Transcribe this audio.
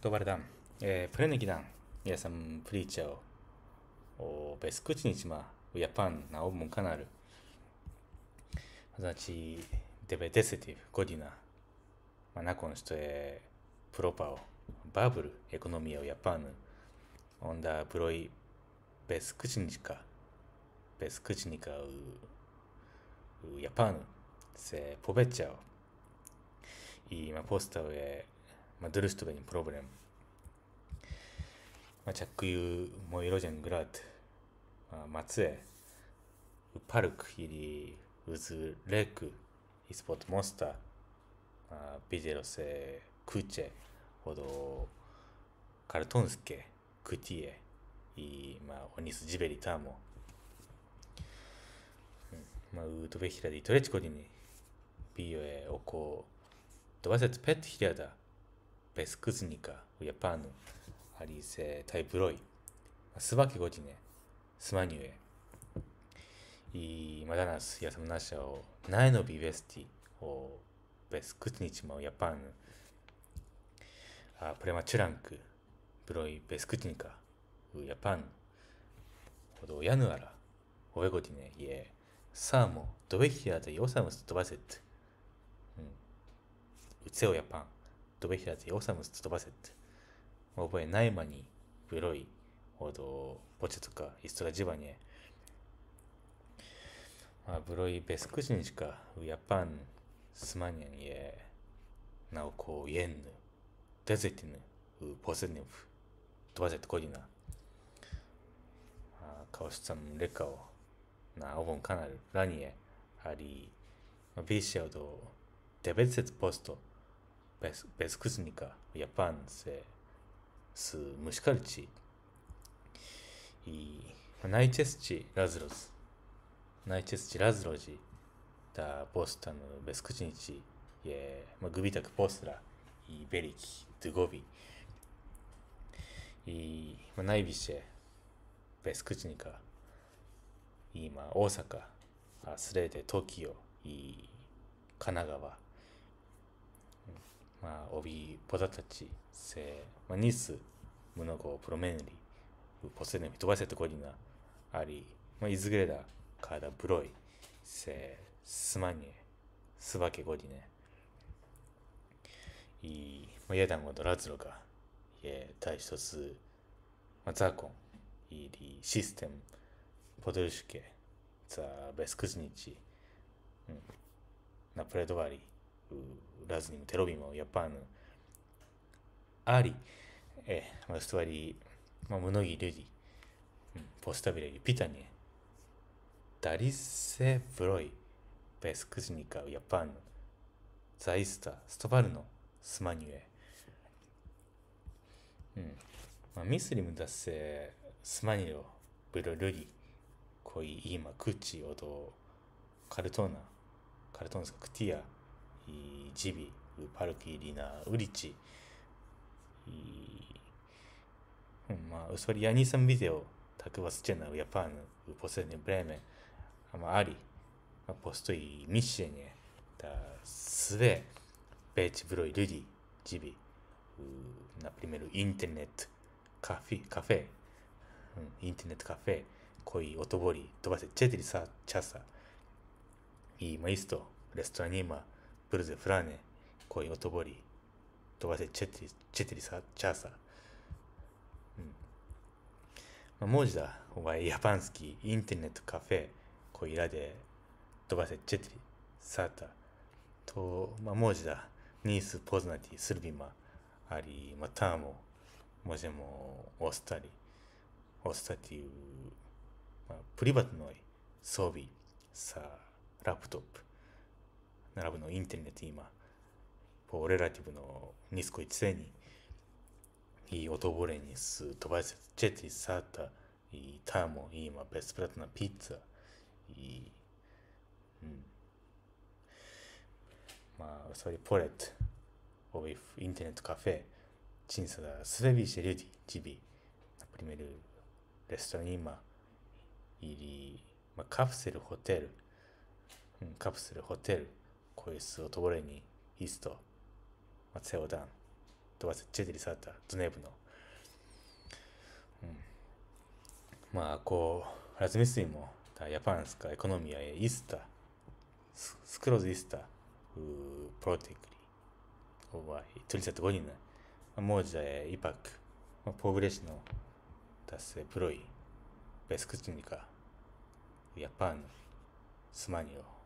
ドバルダン、えー、プレネギダン、皆さん、プリーチャーを、ベスクチニチマ、ウヤパン、ナオムンカナル、znači 90 godina ma nakon što je propao bubble ekonomije u Japanu, onda broj beskućnika, beskućnika u, u Japanu se povećao i ima postao je ma tõrjustada neid probleeme. ma tšakkuju mu ilusaid kõrvad, matse, park, ili, üldse leek, ispot mosta, pidelose, kutse, hodo, kartonske, kutie, i, ma, onis, jibeli, tamo. まあ、ウードベヒラディトレチコディに、ビーエオコ、ドワセツペットヒラダ、베스크스니까야파는아리세타이브로이스바키고지네스마뉴에이마다나스야삼나샤오나에노비베스티오베스크스니치마야파는아프레마츄랑크브로이베스크스니까야판오도야누아라오에고디네예사모도베히아데요사무스도바세트うん、うつよやぱん。戸辺平手オサムスと飛ばせって。覚えない間に、ブロイ、ほど、ポチとか、イストラジバニエ。まあ、ブロイ、ベスクジンしか、ウヤパン、スマニアにえ、なおこう、イエンヌ、デゼティヌ、ウポセネフ、飛ばせってこいな。あ、カオシツァンレカオ、な、オボン、カナル、ラニエ、アリー、ビシアド、デベツェツポスト、без, безкузника японцы с мышкальчи. И наичасти разрос. Наичасти разрожи. Та постан безкузничи. Е, магубитак постра. И берики, дыгови. И наивище безкузника. 今大阪あスレで東京い神奈川まあ、オビポザタチ、セ、まあ、ニス、モノコ、プロメンリ、ポセネミ、トバセトコリナ、アリ、まあ、イズグレダ、カダ、ブロイ、セ、スマニエ、スバケゴリネ、イ、まあ、ヤダンゴドラズロガ、イェ、タイソス、まあ、ザコン、イリ、システム、ポドルシュケ、ザ、ベスクズニチ、うん、ナプレドバリー、ラズニム、テロビム、ヤパーヌ、アーリ、えー、ストワリー、まムノギ、ルディ、ポスタビレリ、ピタニエ、ダリセ・ブロイ、ペスクジニカウ、ヤパーザイスタストバルノ、スマニュエ、ミスリム達セ、スマニロ、ブロルギ、コイ、イーマ、クッチ、オド、カルトーナ、カルトーンスクティア、ジビ、パルキリナ、ウリチ、まあ、ソリアニサンビデオ、タクバスチェナウ、ヤパン、ウポセネ、ブレメン、あまあり、ポストイ、ミシェネ、スウェ、ベチブロイ、ルディ、ジビ、な、プリメル、インテネット、カフェ、カフェ、うん、インテネットカフェカフェインテネットカフェコイ、オトボリ、トバセチェテリサ、チャサ、イマイスト、レストランニーマー、ブルゼ、フラーネ、コイ、オトボリ、トバセ、チェテリ、チェテリサ、チャーサ。うん。まあ、文字だ。お前、ヤパンスキー、インターネット、カフェ、コイラデ、トバセ、チェテリ、サータ。と、まあ、文字だ。ニース、ポズナティ、スルビマ、アリ、マターモ、ジ字モ、オスタリ、オスタティウ、まプリバトノイ、装備、さあ、ラプトプ。並ぶのインテリネット今、フーレラティブのニスコ一世に、いオトボレニス、トバイセツ、チェティ、サータ、いいターモ、今、ベスプラトナ、ピッツァ、いい、うん。まあ、それポレット、オビフ、インテリネットカフェ、チンサダ、スレビーシェリューティ、ジビ、プリメル、レストラン今、入り、まあ、カプセルホテル、うん、カプセルホテル、코일스도보레니히스토마세오단또제들이살았다드네브노음まあこうラズミスイもヤパンスカエコノミアへイスタススクローズイスタウプロテクリオーバートリセット5人ねモージャへイパック、まあ、ポーブレシノ達セプロイベスクチュニカヤパンスマニオ